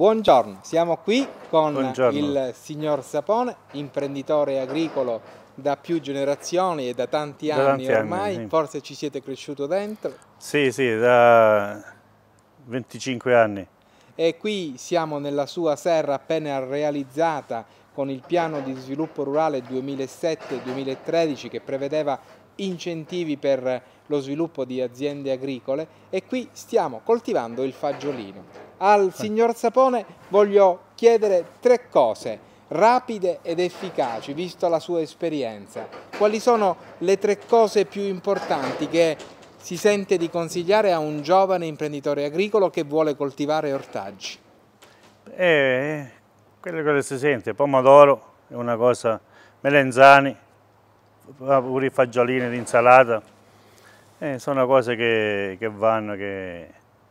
Buongiorno, siamo qui con Buongiorno. il signor Sapone, imprenditore agricolo da più generazioni e da tanti da anni tanti ormai, anni, sì. forse ci siete cresciuto dentro. Sì, sì, da 25 anni. E qui siamo nella sua serra appena realizzata con il piano di sviluppo rurale 2007-2013 che prevedeva incentivi per lo sviluppo di aziende agricole e qui stiamo coltivando il fagiolino. Al eh. signor Sapone voglio chiedere tre cose rapide ed efficaci, visto la sua esperienza. Quali sono le tre cose più importanti che si sente di consigliare a un giovane imprenditore agricolo che vuole coltivare ortaggi? Eh, quello che si sente, pomodoro è una cosa, melenzani, pure i fagiolini, l'insalata, eh, sono cose che, che, vanno, che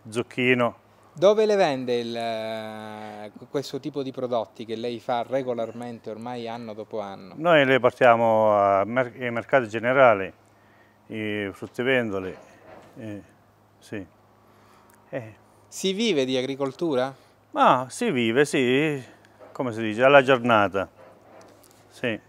zucchino. Dove le vende il, eh, questo tipo di prodotti che lei fa regolarmente ormai anno dopo anno? Noi le portiamo ai mercati generali, i fruttivendoli, eh, sì. eh. Si vive di agricoltura? Ma si vive, sì, come si dice, alla giornata, sì.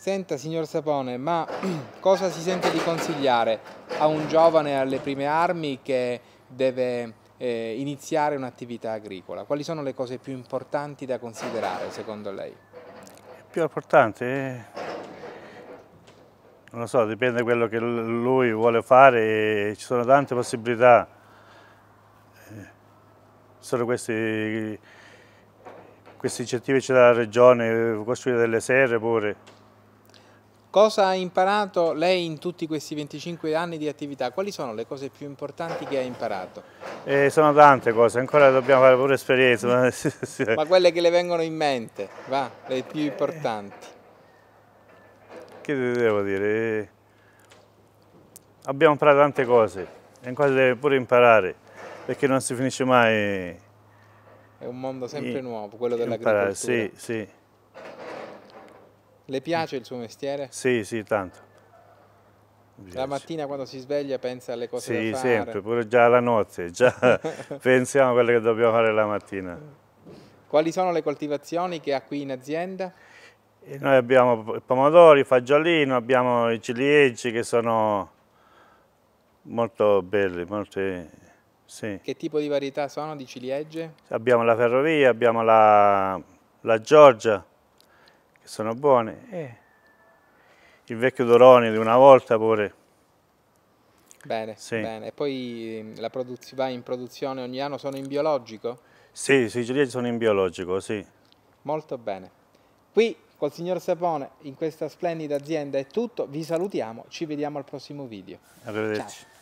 Senta signor Sapone, ma cosa si sente di consigliare a un giovane alle prime armi che deve eh, iniziare un'attività agricola? Quali sono le cose più importanti da considerare secondo lei? Più importante? Non lo so, dipende da quello che lui vuole fare, ci sono tante possibilità. Eh, sono questi, questi incentivi c'è dalla regione, costruire delle serre pure. Cosa ha imparato lei in tutti questi 25 anni di attività? Quali sono le cose più importanti che ha imparato? Eh, sono tante cose, ancora dobbiamo fare pure esperienza. Ma quelle che le vengono in mente, va, le più importanti. Che devo dire? Eh, abbiamo imparato tante cose, e ancora deve pure imparare, perché non si finisce mai. È un mondo sempre nuovo, quello dell'agricoltura. Imparare, sì, sì. Le piace il suo mestiere? Sì, sì, tanto. La mattina quando si sveglia pensa alle cose sì, da fare? Sì, sempre, pure già la notte, già pensiamo a quelle che dobbiamo fare la mattina. Quali sono le coltivazioni che ha qui in azienda? E noi abbiamo pomodori, fagiolino, abbiamo i ciliegi che sono molto belli, molti... Sì. Che tipo di varietà sono di ciliegie? Abbiamo la ferrovia, abbiamo la, la Giorgia, sono buone. Eh. il vecchio Dorone di una volta pure. Bene, sì. bene. E poi mm, la va in produzione ogni anno, sono in biologico? Sì, siciliani sono in biologico, sì. Molto bene. Qui col signor Sapone in questa splendida azienda è tutto, vi salutiamo, ci vediamo al prossimo video. Arrivederci. Ciao.